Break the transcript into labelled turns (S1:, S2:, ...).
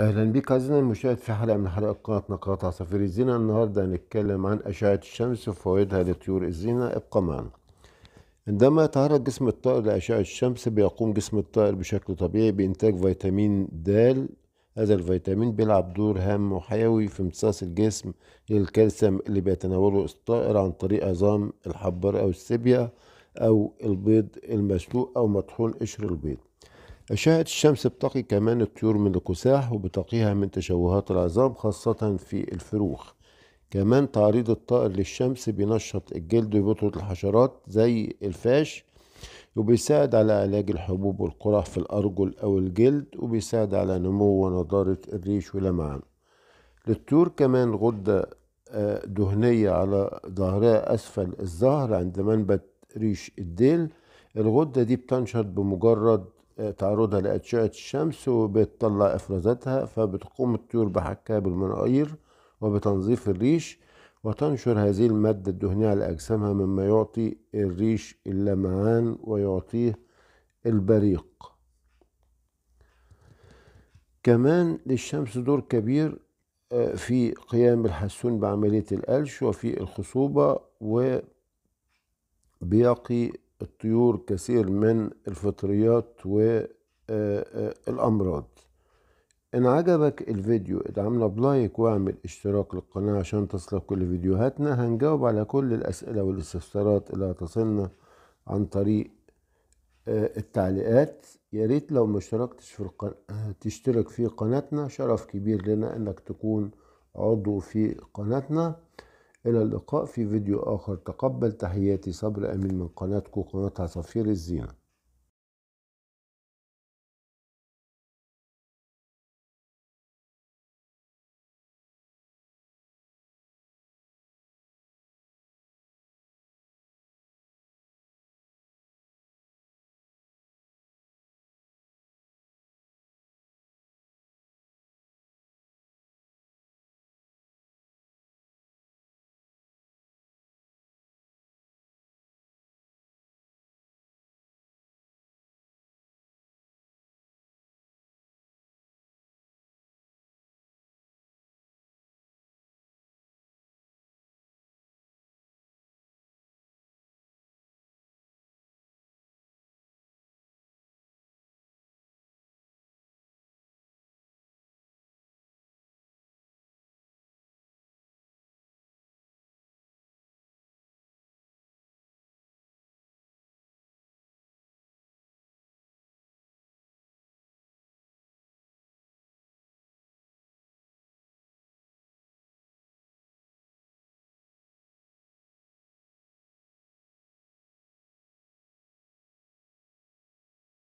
S1: اهلا بك عزيزنا المشاهد في حلقه من حلقات قناه نقاط عصافير الزينه النهارده هنتكلم عن اشعه الشمس وفوائدها لطيور الزينه ابقى معنا عندما يتعرض جسم الطائر لاشعه الشمس بيقوم جسم الطائر بشكل طبيعي بانتاج فيتامين د هذا الفيتامين بيلعب دور هام وحيوي في امتصاص الجسم للكالسيوم اللي بيتناوله الطائر عن طريق عظام الحبار او السيبيا او البيض المسلوق او مطحون قشر البيض أشعة الشمس بتقي كمان الطيور من الكساح وبتقيها من تشوهات العظام خاصة في الفروخ كمان تعريض الطائر للشمس بينشط الجلد وبيطرد الحشرات زي الفاش وبيساعد على علاج الحبوب والقرح في الأرجل أو الجلد وبيساعد على نمو ونضارة الريش ولمعان للطيور كمان غدة آه، دهنية على ظهرها أسفل الظهر عند منبت ريش الديل الغدة دي بتنشط بمجرد تعرضها لأشعة الشمس وبتطلع إفرازاتها فبتقوم الطيور بحكها بالمناير وبتنظيف الريش وتنشر هذه المادة الدهنية على أجسامها مما يعطي الريش اللمعان ويعطيه البريق كمان للشمس دور كبير آه، في قيام الحسون بعملية القلش وفي الخصوبة وبيقي الطيور كثير من الفطريات والأمراض آه، آه، إن عجبك الفيديو ادعمنا بلايك واعمل اشتراك للقناة عشان تصلك كل فيديوهاتنا هنجاوب على كل الأسئلة والاستفسارات اللي هتصلنا عن طريق آه، التعليقات ياريت لو ما اشتركتش في القناة تشترك في قناتنا شرف كبير لنا انك تكون عضو في قناتنا إلى اللقاء في فيديو آخر تقبل تحياتي صبر أمين من قناتكم قناة عصافير الزينة